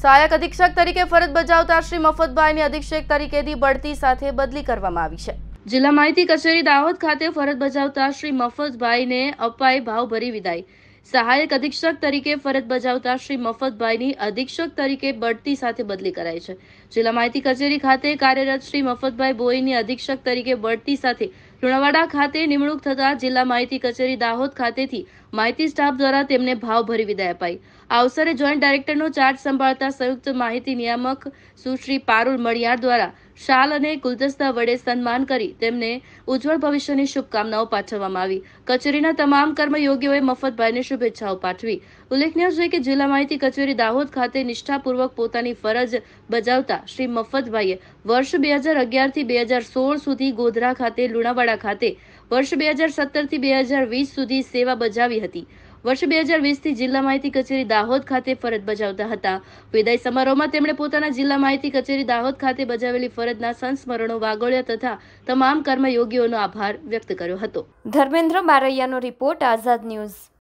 સહાયક અધિક્ષક તરીકે ફરજ બજાવતા શ્રી મફતભાઈની અધિક્ષક તરીકેથી બઢતી સાથે બદલી કરવામાં આવી છે જિલ્લા માહિતી કચેરી દાહોદ ખાતે ફરજ બજાવતા શ્રી મફતભાઈને અપાઈ ભાવભરી વિદાય સહાયક અધિક્ષક તરીકે ફરજ બજાવતા શ્રી મફતભાઈની અધિક્ષક તરીકે બઢતી સાથે બદલી કરાઈ છે જિલ્લા માહિતી કચેરી ખાતે કાર્યરત શ્રી મફતભાઈ બોઈની અધિક્ષક તરીકે બઢતી સાથે લુણાવાડા ખાતે નિમણૂક થતા જિલ્લા માહિતી કચેરી દાહોદ ખાતેથી માહિતી સ્ટાફ દ્વારા તેમને ભાવભરી વિદાય અપાઈ આ અવસરે જોઈન્ટ ડાયરેક્ટરનો ચાર્જ સંભાળતા સંયુક્ત માહિતી નિયામક સુશ્રી પારુલ મણિયાર દ્વારા શાલ અને ગુલદસ્તા વડે સન્માન કરી તેમને ઉજ્જવળ ભવિષ્યની શુભકામનાઓ પાઠવવામાં આવી કચેરીના તમામ કર્મયોગીઓએ મફતભાઈને શુભ શુભેચ્છાઓ પાઠવી ઉલ્લેખનીય છે કે જિલ્લા માહિતી કચેરી દાહોદ ખાતે નિષ્ઠાપૂર્વક પોતાની ફરજ બજાવતા શ્રી મફતભાઈએ વર્ષ બે હજાર અગિયારથી બે હજાર સોળ સુધી ગોધરા ખાતે લુણાવાડા ખાતે વર્ષ બે હજાર સત્તરથી બે હજાર વીસ સુધી સેવા બજાવી હતી વર્ષ બે હજાર વીસથી જિલ્લા માહિતી કચેરી દાહોદ ખાતે ફરજ બજાવતા હતા વિદાય સમારોહમાં તેમણે પોતાના જિલ્લા માહિતી કચેરી દાહોદ ખાતે બજાવેલી ફરજના સંસ્મરણો વાગોળ્યા તથા તમામ કર્મયોગીઓનો આભાર વ્યક્ત કર્યો હતો ધર્મેન્દ્ર બારૈયાનો રિપોર્ટ આઝાદ ન્યૂઝ